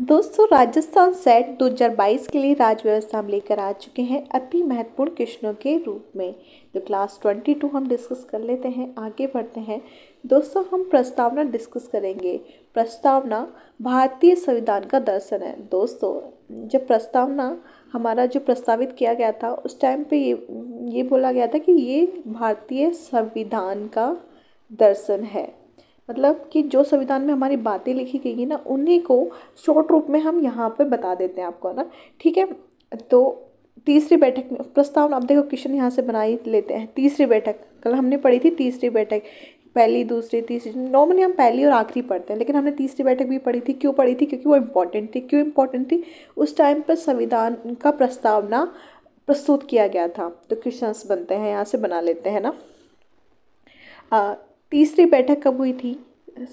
दोस्तों राजस्थान सेट 2022 के लिए राज्य व्यवस्था हम लेकर आ चुके हैं अति महत्वपूर्ण क्वेश्चनों के रूप में तो क्लास 22 हम डिस्कस कर लेते हैं आगे बढ़ते हैं दोस्तों हम प्रस्तावना डिस्कस करेंगे प्रस्तावना भारतीय संविधान का दर्शन है दोस्तों जब प्रस्तावना हमारा जो प्रस्तावित किया गया था उस टाइम पर ये ये बोला गया था कि ये भारतीय संविधान का दर्शन है मतलब कि जो संविधान में हमारी बातें लिखी गई हैं ना उन्हीं को शॉर्ट रूप में हम यहाँ पर बता देते हैं आपको है ना ठीक है तो तीसरी बैठक में प्रस्तावना आप देखो क्वेश्चन यहाँ से बना ही लेते हैं तीसरी बैठक कल हमने पढ़ी थी तीसरी बैठक पहली दूसरी तीसरी नॉर्मली हम पहली और आखिरी पढ़ते हैं लेकिन हमने तीसरी बैठक भी पढ़ी थी क्यों पढ़ी थी क्योंकि वो इम्पोर्टेंट थी क्यों इम्पोर्टेंट थी उस टाइम पर संविधान का प्रस्तावना प्रस्तुत किया गया था तो क्वेश्चंस बनते हैं यहाँ से बना लेते हैं ना तीसरी बैठक कब हुई थी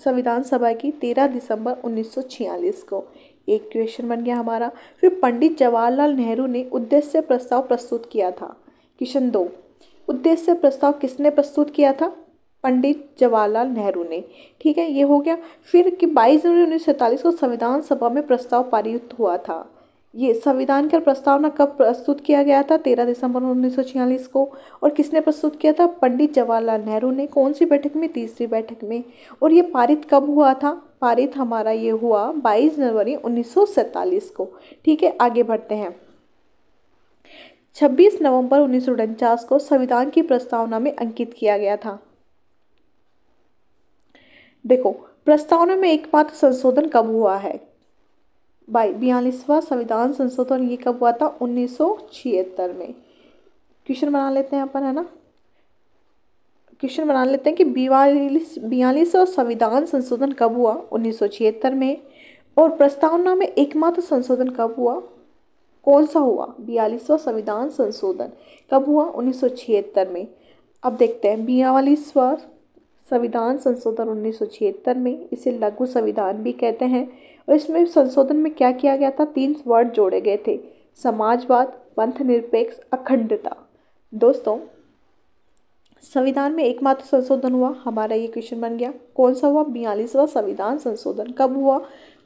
संविधान सभा की तेरह दिसंबर 1946 को एक क्वेश्चन बन गया हमारा फिर पंडित जवाहरलाल नेहरू ने उद्देश्य प्रस्ताव प्रस्तुत किया था क्वेश्चन दो उद्देश्य प्रस्ताव किसने प्रस्तुत किया था पंडित जवाहरलाल नेहरू ने ठीक है ये हो गया फिर कि 22 जनवरी उन्नीस को संविधान सभा में प्रस्ताव पारित हुआ था ये संविधान का प्रस्तावना कब प्रस्तुत किया गया था तेरह दिसंबर उन्नीस को और किसने प्रस्तुत किया था पंडित जवाहरलाल नेहरू ने कौन सी बैठक में तीसरी बैठक में और ये पारित कब हुआ था पारित हमारा ये हुआ 22 जनवरी उन्नीस को ठीक है आगे बढ़ते हैं 26 नवंबर उन्नीस को संविधान की प्रस्तावना में अंकित किया गया था देखो प्रस्तावना में एकमात्र संशोधन कब हुआ है बाई बयालीसवा संविधान संशोधन ये कब हुआ था उन्नीस में क्वेश्चन बना लेते हैं अपन है ना क्वेश्चन बना लेते हैं कि बयालीस बयालीसवा संविधान संशोधन कब हुआ उन्नीस में और प्रस्तावना में एकमात्र संशोधन कब हुआ कौन सा हुआ बयालीसवा संविधान संशोधन कब हुआ उन्नीस में अब देखते हैं बयालीसवा संविधान संशोधन उन्नीस में इसे लघु संविधान भी कहते हैं और इसमें संशोधन में क्या किया गया था तीन वर्ड जोड़े गए थे समाजवाद पंथ निरपेक्ष अखंडता दोस्तों संविधान में एकमात्र संशोधन हुआ हमारा ये क्वेश्चन बन गया कौन सा हुआ बयालीसवा संविधान संशोधन कब हुआ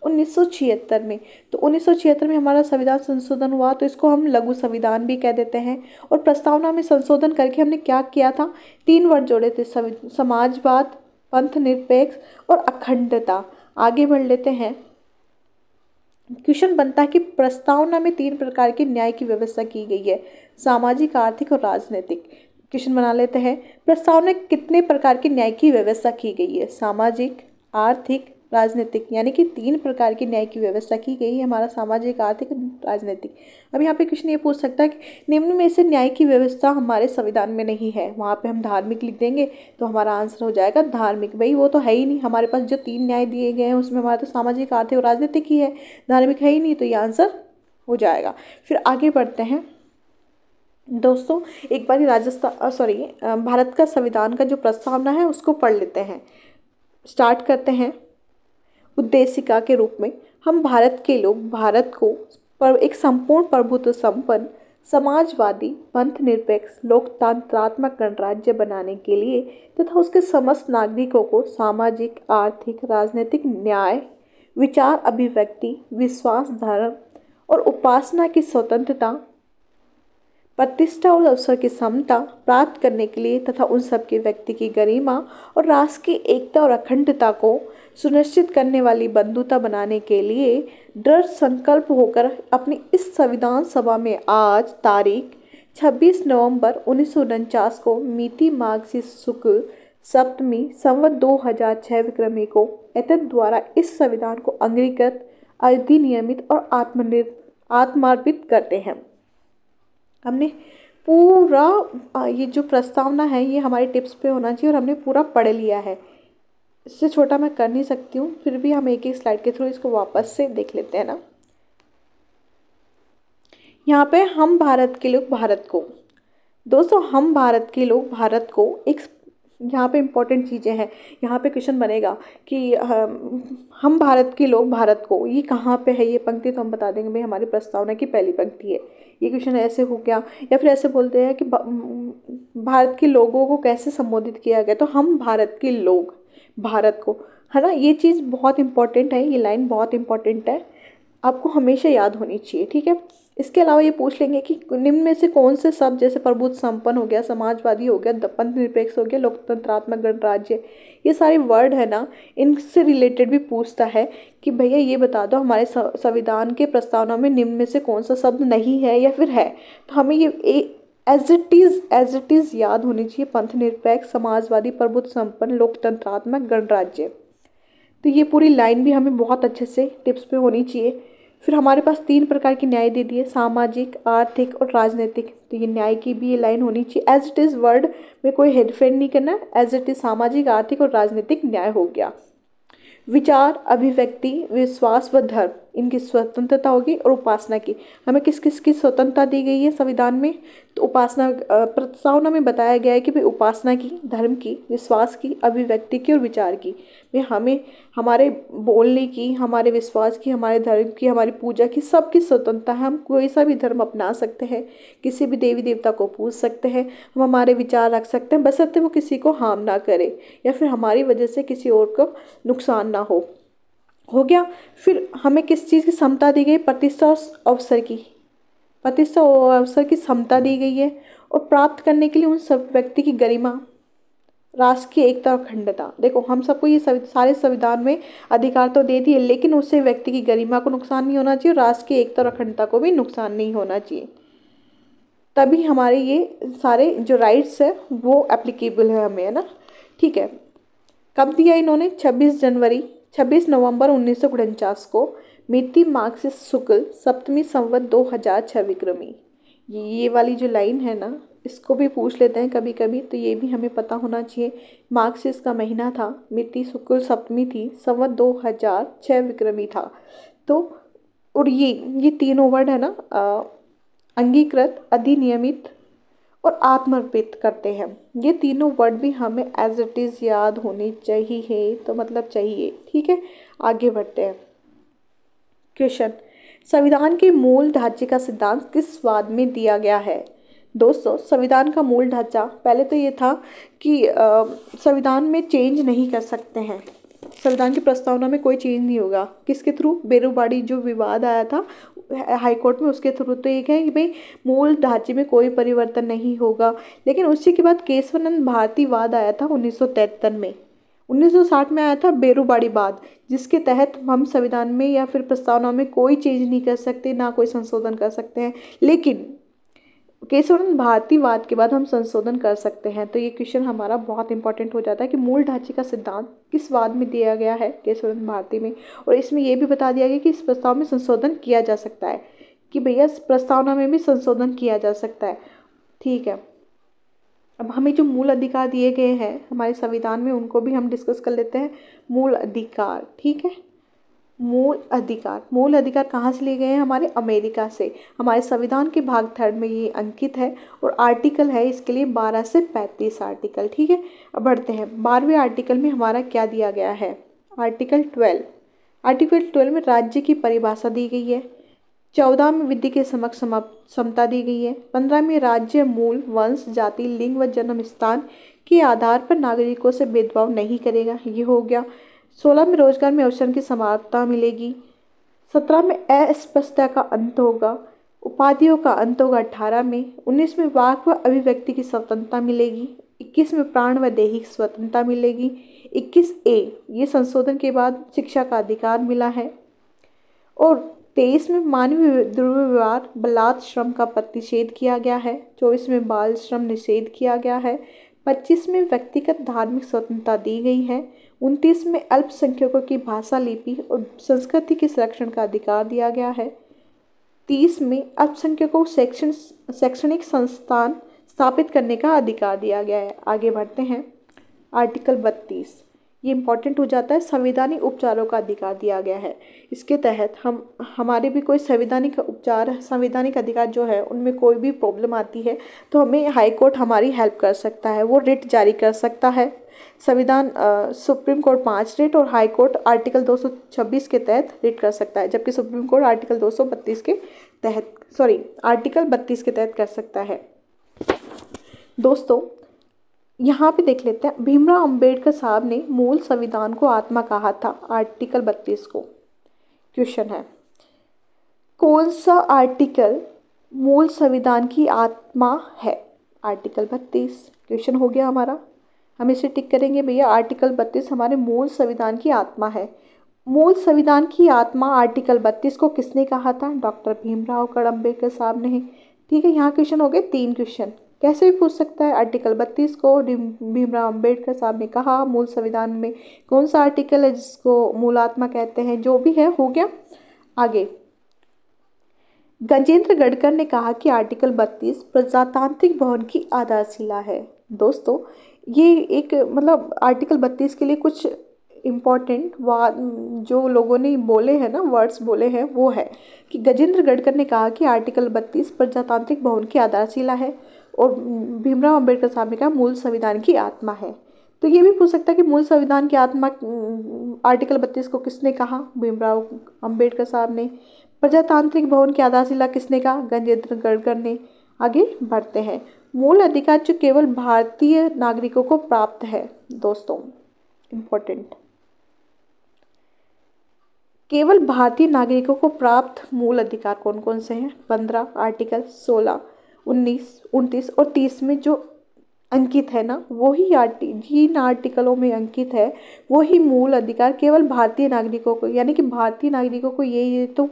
1976 में तो 1976 में हमारा संविधान संशोधन हुआ तो इसको हम लघु संविधान भी कह देते हैं और प्रस्तावना में संशोधन करके हमने क्या किया था तीन वर्ड जोड़े थे समाजवाद पंथ निरपेक्ष और अखंडता आगे बढ़ लेते हैं क्वेश्चन बनता है कि प्रस्तावना में तीन प्रकार के न्याय की व्यवस्था की गई है सामाजिक आर्थिक और राजनीतिक क्वेश्चन बना लेते हैं प्रस्तावना कितने प्रकार के न्याय की व्यवस्था की गई है सामाजिक आर्थिक राजनीतिक यानी कि तीन प्रकार की न्याय की व्यवस्था की गई है हमारा सामाजिक आर्थिक राजनीतिक अब यहाँ पे क्वेश्चन ये पूछ सकता है कि निम्न में से न्याय की व्यवस्था हमारे संविधान में नहीं है वहाँ पे हम धार्मिक लिख देंगे तो हमारा आंसर हो जाएगा धार्मिक भाई वो तो है ही नहीं हमारे पास जो तीन न्याय दिए गए हैं उसमें हमारा तो सामाजिक आर्थिक और राजनीतिक ही है धार्मिक है ही नहीं तो ये आंसर हो जाएगा फिर आगे बढ़ते हैं दोस्तों एक बार राजस्थान सॉरी भारत का संविधान का जो प्रस्तावना है उसको पढ़ लेते हैं स्टार्ट करते हैं उद्देशिका के रूप में हम भारत के लोग भारत को पर एक संपूर्ण प्रभुत्व संपन्न समाजवादी पंथ निरपेक्ष लोकतंत्रात्मक गणराज्य बनाने के लिए तथा उसके समस्त नागरिकों को सामाजिक आर्थिक राजनीतिक न्याय विचार अभिव्यक्ति विश्वास धर्म और उपासना की स्वतंत्रता प्रतिष्ठा और अवसर की समता प्राप्त करने के लिए तथा उन सबके व्यक्ति की गरिमा और राष्ट्र की एकता और अखंडता को सुनिश्चित करने वाली बंधुता बनाने के लिए दृढ़ संकल्प होकर अपनी इस संविधान सभा में आज तारीख 26 नवंबर उन्नीस को मिति से शुक्ल सप्तमी संवत 2006 विक्रमी को एतद द्वारा इस संविधान को अंगीकृत अधिनियमित और आत्मनिर् आत्मार्पित करते हैं हमने पूरा ये जो प्रस्तावना है ये हमारे टिप्स पे होना चाहिए और हमने पूरा पढ़ लिया है इससे छोटा मैं कर नहीं सकती हूँ फिर भी हम एक एक स्लाइड के थ्रू इसको वापस से देख लेते हैं ना यहाँ पे हम भारत के लोग भारत को दोस्तों हम भारत के लोग भारत को एक यहाँ पे इम्पॉर्टेंट चीज़ें हैं यहाँ पे क्वेश्चन बनेगा कि हम भारत के लोग भारत को ये कहाँ पे है ये पंक्ति तो हम बता देंगे भाई हमारी प्रस्तावना की पहली पंक्ति है ये क्वेश्चन ऐसे हो गया या फिर ऐसे बोलते हैं कि भारत के लोगों को कैसे संबोधित किया गया तो हम भारत के लोग भारत को है ना ये चीज़ बहुत इंपॉर्टेंट है ये लाइन बहुत इंपॉर्टेंट है आपको हमेशा याद होनी चाहिए ठीक है इसके अलावा ये पूछ लेंगे कि निम्न में से कौन से शब्द जैसे प्रबुद्ध संपन्न हो गया समाजवादी हो गया पंथ निरपेक्ष हो गया लोकतंत्रात्मक गणराज्य ये सारे वर्ड है ना इनसे रिलेटेड भी पूछता है कि भैया ये बता दो हमारे संविधान के प्रस्तावना में निम्न में से कौन सा शब्द नहीं है या फिर है तो हमें ये as it is as it is याद होनी चाहिए पंथ निरपेक्ष समाजवादी प्रबुद्ध संपन्न लोकतंत्रात्मक गणराज्य तो ये पूरी लाइन भी हमें बहुत अच्छे से टिप्स पे होनी चाहिए फिर हमारे पास तीन प्रकार की न्याय दे दी है सामाजिक आर्थिक और राजनीतिक तो ये न्याय की भी ये लाइन होनी चाहिए एज इट इज़ वर्ड में कोई हेरफेर नहीं करना एज इट इज़ सामाजिक आर्थिक और राजनीतिक न्याय हो गया विचार अभिव्यक्ति विश्वास व धर्म इनकी स्वतंत्रता होगी और उपासना की हमें किस किस की स्वतंत्रता दी गई है संविधान में तो उपासना प्रस्तावना में बताया गया है कि भाई उपासना की धर्म की विश्वास की अभिव्यक्ति की और विचार की भाई हमें हमारे बोलने की हमारे विश्वास की हमारे धर्म की हमारी पूजा की सबकी स्वतंत्रता है हम कोई सा भी धर्म अपना सकते हैं किसी भी देवी देवता को पूज सकते हैं हम हमारे विचार रख सकते हैं सत्य वो किसी को हार्म ना करें या फिर हमारी वजह से किसी और को नुकसान ना हो हो गया फिर हमें किस चीज़ की क्षमता दी गई प्रतिष्ठा और अवसर की प्रतिष्ठा और अवसर की क्षमता दी गई है और प्राप्त करने के लिए उन सब व्यक्ति की गरिमा राष्ट्र की एकता और अखंडता देखो हम सबको ये सभी सारे संविधान में अधिकार तो दे दिए लेकिन उससे व्यक्ति की गरिमा को नुकसान नहीं होना चाहिए और राष्ट्र की एकता और अखंडता को भी नुकसान नहीं होना चाहिए तभी हमारे ये सारे जो राइट्स है वो एप्लीकेबल है हमें है ना ठीक है कब दिया इन्होंने छब्बीस जनवरी 26 नवंबर उन्नीस को मिति मार्क्सिस शुक्ल सप्तमी संवत दो हज़ार छः विक्रमी ये ये वाली जो लाइन है ना इसको भी पूछ लेते हैं कभी कभी तो ये भी हमें पता होना चाहिए मार्क्सिस का महीना था मिति शुक्ल सप्तमी थी संवत दो हज़ार छः विक्रमी था तो और ये ये तीनों वर्ड है ना आ, अंगीकृत अधिनियमित और आत्मर्पित करते हैं ये तीनों वर्ड भी हमें एज इट इज़ याद होने चाहिए तो मतलब चाहिए ठीक है आगे बढ़ते हैं क्वेश्चन संविधान के मूल ढांचे का सिद्धांत किस वाद में दिया गया है दोस्तों संविधान का मूल ढांचा पहले तो ये था कि संविधान में चेंज नहीं कर सकते हैं संविधान की प्रस्तावना में कोई चेंज नहीं होगा किसके थ्रू बेरोबाड़ी जो विवाद आया था हाई कोर्ट में उसके थ्रू तो ये है कि भाई मूल ढांचे में कोई परिवर्तन नहीं होगा लेकिन उसी के बाद केशवानंद भारती वाद आया था उन्नीस में 1960 में आया था बेरोबाड़ी वाद जिसके तहत हम संविधान में या फिर प्रस्तावना में कोई चेंज नहीं कर सकते ना कोई संशोधन कर सकते हैं लेकिन केसवन भारतीवाद के बाद हम संशोधन कर सकते हैं तो ये क्वेश्चन हमारा बहुत इंपॉर्टेंट हो जाता है कि मूल ढांचे का सिद्धांत किस वाद में दिया गया है केसवन भारती में और इसमें यह भी बता दिया गया कि इस प्रस्ताव में संशोधन किया जा सकता है कि भैया इस प्रस्तावना में भी संशोधन किया जा सकता है ठीक है अब हमें जो मूल अधिकार दिए गए हैं हमारे संविधान में उनको भी हम डिस्कस कर लेते हैं मूल अधिकार ठीक है मूल अधिकार मूल अधिकार कहाँ से लिए गए हैं हमारे अमेरिका से हमारे संविधान के भाग थर्ड में ये अंकित है और आर्टिकल है इसके लिए बारह से पैंतीस आर्टिकल ठीक है अब बढ़ते हैं बारहवें आर्टिकल में हमारा क्या दिया गया है आर्टिकल ट्वेल्व आर्टिकल ट्वेल्व में राज्य की परिभाषा दी गई है चौदह में विधि के समक्ष समता दी गई है पंद्रह में राज्य मूल वंश जाति लिंग व जन्म स्थान के आधार पर नागरिकों से भेदभाव नहीं करेगा ये हो गया सोलह में रोजगार में अवसर की समानता मिलेगी सत्रह में अस्पष्टता का अंत होगा उपाधियों का अंत होगा अठारह में उन्नीस में वाक व अभिव्यक्ति की स्वतंत्रता मिलेगी इक्कीस में प्राण व दैहिक स्वतंत्रता मिलेगी इक्कीस ए ये संशोधन के बाद शिक्षा का अधिकार मिला है और तेईस में मानवीय दुर्व्यवहार बलात् श्रम का प्रतिषेध किया गया है चौबीस में बाल श्रम निषेध किया गया है पच्चीस में व्यक्तिगत धार्मिक स्वतंत्रता दी गई है उनतीस में अल्पसंख्यकों की भाषा लिपि और संस्कृति के संरक्षण का अधिकार दिया गया है तीस में अल्पसंख्यकों को शैक्षण शैक्षणिक संस्थान स्थापित करने का अधिकार दिया गया है आगे बढ़ते हैं आर्टिकल बत्तीस ये इम्पॉर्टेंट हो जाता है संविधानिक उपचारों का अधिकार दिया गया है इसके तहत हम हमारे भी कोई संविधानिक उपचार संविधानिक अधिकार जो है उनमें कोई भी प्रॉब्लम आती है तो हमें हाई कोर्ट हमारी हेल्प कर सकता है वो रिट जारी कर सकता है संविधान सुप्रीम कोर्ट पाँच रिट और हाई कोर्ट आर्टिकल 226 के तहत रिट कर सकता है जबकि सुप्रीम कोर्ट आर्टिकल 232 के तहत सॉरी आर्टिकल 32 के तहत कर सकता है दोस्तों यहाँ पे देख लेते हैं भीमराव अंबेडकर साहब ने मूल संविधान को आत्मा कहा था आर्टिकल बत्तीस को क्वेश्चन है कौन सा आर्टिकल मूल संविधान की आत्मा है आर्टिकल बत्तीस क्वेश्चन हो गया हमारा हम इसे टिक करेंगे भैया आर्टिकल बत्तीस हमारे मूल संविधान की आत्मा है मूल संविधान की आत्मा आर्टिकल बत्तीस को किसने कहा था डॉक्टर भीमराव कर अम्बेडकर साहब ने ठीक है यहाँ क्वेश्चन हो गए तीन क्वेश्चन कैसे भी पूछ सकता है आर्टिकल बत्तीस को भीमराव अम्बेडकर साहब ने कहा मूल संविधान में कौन सा आर्टिकल है जिसको मूलात्मा कहते हैं जो भी है हो गया आगे गजेंद्र गडकर ने कहा कि आर्टिकल बत्तीस प्रजातांत्रिक भवन की आधारशिला है दोस्तों ये एक मतलब आर्टिकल बत्तीस के लिए कुछ इम्पॉर्टेंट वा जो लोगों ने बोले हैं ना वर्ड्स बोले हैं वो है कि गजेंद्र गडकर ने कहा कि आर्टिकल बत्तीस प्रजातांत्रिक भवन की आधारशिला है और भीमराव अंबेडकर साहब ने कहा मूल संविधान की आत्मा है तो ये भी पूछ सकता है कि मूल संविधान की आत्मा आर्टिकल बत्तीस को किसने कहा भीमराव अंबेडकर साहब ने प्रजातांत्रिक भवन की आधारशिला किसने कहा गंजेंद्र गढ़कर ने आगे बढ़ते हैं मूल अधिकार जो केवल भारतीय नागरिकों को प्राप्त है दोस्तों इम्पोर्टेंट केवल भारतीय नागरिकों को प्राप्त मूल अधिकार कौन कौन से हैं पंद्रह आर्टिकल सोलह उन्नीस उनतीस और तीस में जो अंकित है ना वही आर्टि जिन आर्टिकलों में अंकित है वही मूल अधिकार केवल भारतीय नागरिकों को यानी कि भारतीय नागरिकों को ये ये तो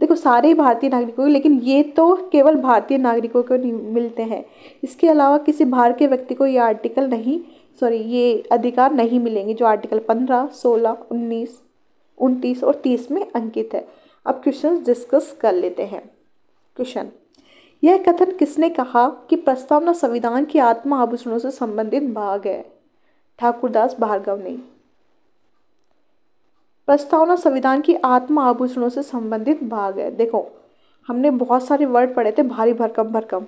देखो सारे ही भारतीय नागरिकों को लेकिन ये तो केवल भारतीय नागरिकों को मिलते हैं इसके अलावा किसी बाहर के व्यक्ति को ये आर्टिकल नहीं सॉरी ये अधिकार नहीं मिलेंगे जो आर्टिकल पंद्रह सोलह उन्नीस उनतीस और तीस में अंकित है अब क्वेश्चन डिस्कस कर लेते हैं क्वेश्चन यह कथन किसने कहा कि प्रस्तावना संविधान की आत्मा आभूषणों से संबंधित भाग है ठाकुरदास भार्गव ने प्रस्तावना संविधान की आत्मा आभूषणों से संबंधित भाग है देखो हमने बहुत सारे वर्ड पढ़े थे भारी भरकम भरकम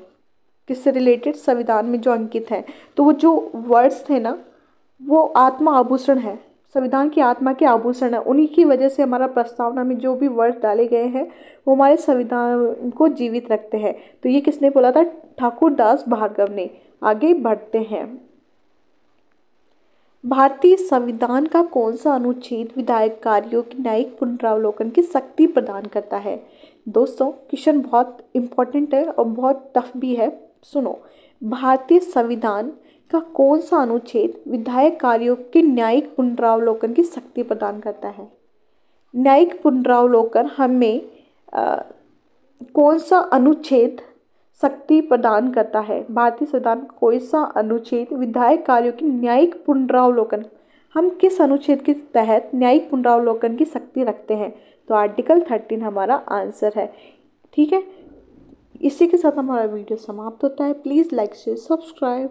किससे रिलेटेड संविधान में जो अंकित है तो वो जो वर्ड्स थे ना वो आत्मा आभूषण है संविधान की आत्मा के आभूषण है उन्हीं की वजह से हमारा प्रस्तावना में जो भी वर्ड डाले गए हैं वो हमारे संविधान को जीवित रखते हैं तो ये किसने बोला था ठाकुर दास भार्गव ने आगे बढ़ते हैं भारतीय संविधान का कौन सा अनुच्छेद विधायक कार्यों की न्यायिक पुनरावलोकन की शक्ति प्रदान करता है दोस्तों क्वेश्चन बहुत इम्पोर्टेंट है और बहुत टफ भी है सुनो भारतीय संविधान का कौन सा अनुच्छेद विधायक कार्यों के न्यायिक पुनरावलोकन की शक्ति प्रदान करता है न्यायिक पुनरावलोकन हमें आ, कौन सा अनुच्छेद शक्ति प्रदान करता है भारतीय संविधान कोई सा अनुच्छेद विधायक कार्यों की न्यायिक पुनरावलोकन हम किस अनुच्छेद के तहत न्यायिक पुनरावलोकन की शक्ति रखते हैं तो आर्टिकल थर्टीन हमारा आंसर है ठीक है इसी के साथ हमारा वीडियो समाप्त होता है प्लीज़ लाइक शेयर सब्सक्राइब